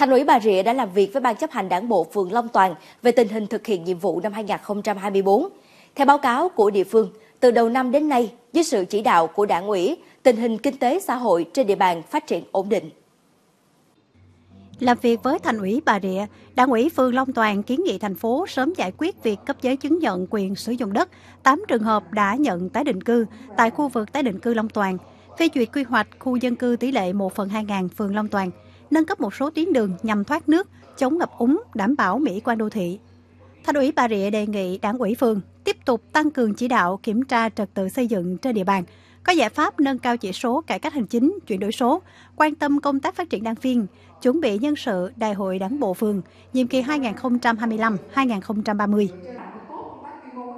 Thành ủy Bà Rịa đã làm việc với Ban chấp hành đảng bộ phường Long Toàn về tình hình thực hiện nhiệm vụ năm 2024. Theo báo cáo của địa phương, từ đầu năm đến nay, dưới sự chỉ đạo của đảng ủy, tình hình kinh tế xã hội trên địa bàn phát triển ổn định. Làm việc với thành ủy Bà Rịa, đảng ủy phường Long Toàn kiến nghị thành phố sớm giải quyết việc cấp giấy chứng nhận quyền sử dụng đất 8 trường hợp đã nhận tái định cư tại khu vực tái định cư Long Toàn, phê duyệt quy hoạch khu dân cư tỷ lệ 1 phần 2 ngàn phường Long Toàn, nâng cấp một số tuyến đường nhằm thoát nước, chống ngập úng, đảm bảo mỹ quan đô thị. Thành ủy Bà Rịa đề nghị đảng ủy phường tiếp tục tăng cường chỉ đạo kiểm tra trật tự xây dựng trên địa bàn, có giải pháp nâng cao chỉ số cải cách hành chính, chuyển đổi số, quan tâm công tác phát triển đảng viên, chuẩn bị nhân sự đại hội đảng bộ phường nhiệm kỳ 2025-2030.